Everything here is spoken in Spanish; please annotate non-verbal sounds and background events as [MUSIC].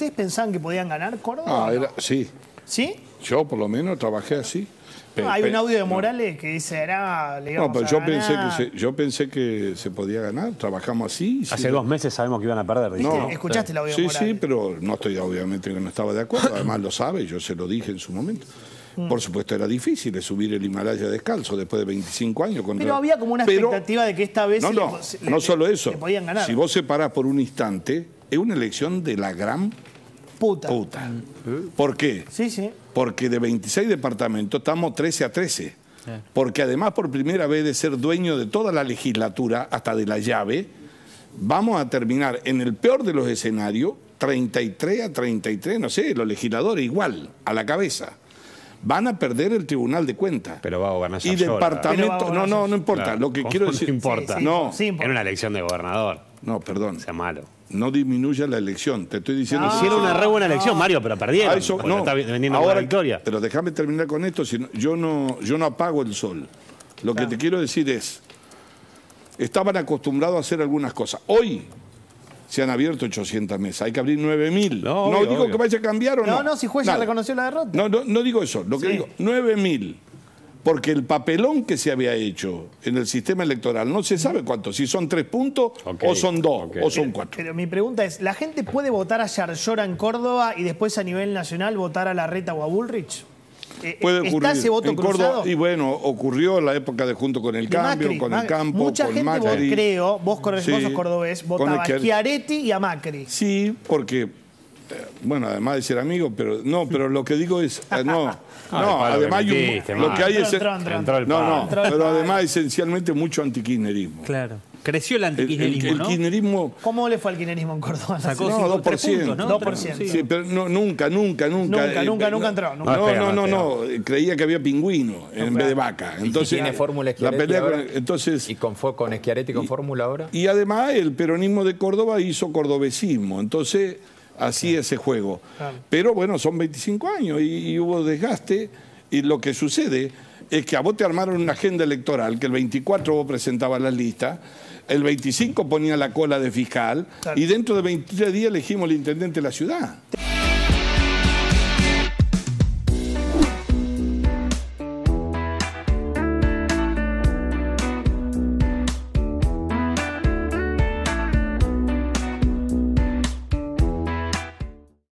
¿Ustedes pensaban que podían ganar Córdoba? Ah, sí. ¿Sí? Yo por lo menos trabajé así. hay un audio de Morales que dice, era, No, pero yo, Pensé que se, yo pensé que se podía ganar, trabajamos así. Hace dos meses sabemos que iban a perder. No. ¿Escuchaste el audio de Morales? Sí, sí, pero no estoy obviamente que no estaba de acuerdo, además lo sabe, yo se lo dije en su momento. Mm. Por supuesto, era difícil subir el Himalaya descalzo después de 25 años. Contra... Pero había como una expectativa de que esta vez. No, no, no solo eso. Si vos separás por un instante, es una elección de la gran Puta. Puta. Mm. ¿Por qué? Sí, sí. Porque de 26 departamentos estamos 13 a 13. Porque además por primera vez de ser dueño de toda la legislatura, hasta de la llave, vamos a terminar en el peor de los escenarios, 33 a 33, no sé, los legisladores igual, a la cabeza van a perder el Tribunal de Cuentas. Pero va a gobernar Y departamento, no, no, no importa. Lo que quiero decir. No importa. no. en una elección de gobernador. No, perdón. Sea malo no disminuya la elección. Te estoy diciendo. No. Ah. Hicieron una re buena elección, Mario, pero perdieron. Ah, eso, no, está vendiendo ahora, victoria. Pero déjame terminar con esto. Si yo, no, yo no apago el sol. Lo que te quiero decir es: estaban acostumbrados a hacer algunas cosas. Hoy se han abierto 800 mesas. Hay que abrir 9.000. No, no digo que vaya a cambiar o no. No, no, si juez ya reconoció la derrota. No, no, no digo eso. Lo que digo, 9.000 porque el papelón que se había hecho en el sistema electoral no se sabe cuánto, si son tres puntos o son dos o son cuatro. Pero, mi pregunta es, ¿la gente puede votar a Yarlora en Córdoba y después a nivel nacional votar a Larreta o a Bullrich? Eh, eh, puede ¿Está ese voto cruzado? y bueno, ocurrió en la época de Junto con el Cambio, con el Campo, Mucha gente creo, vos, sí, cordobés, votaba a Chiaretti y a Macri. Sí, porque este, bueno, además de ser amigo, pero no, [LAUGHS] pero lo que digo es, eh, no, [LAUGHS] no, ah, además lo que hay es, eh, entró, no, no, pero además esencialmente mucho antiquinerismo. Claro. Creció el antiquinerismo, el, el, ¿Cómo le fue al kirchnerismo en Córdoba? Sacó no, 2%, ¿no? 2%. Sí, pero no, nunca, nunca, nunca. Nunca, eh, nunca, nunca entró. No, no, no, no, creía que había pingüino en vez de vaca. Entonces, y tiene fórmula la pelea con, entonces Y con, con con fórmula ahora. Y además el peronismo de Córdoba hizo cordobesismo, entonces así ese juego. Pero bueno, son 25 años y, hubo desgaste y lo que sucede es que a vos te armaron una agenda electoral, que el 24 vos presentabas la lista, el 25 ponía la cola de fiscal y dentro de 23 días elegimos el intendente de la ciudad.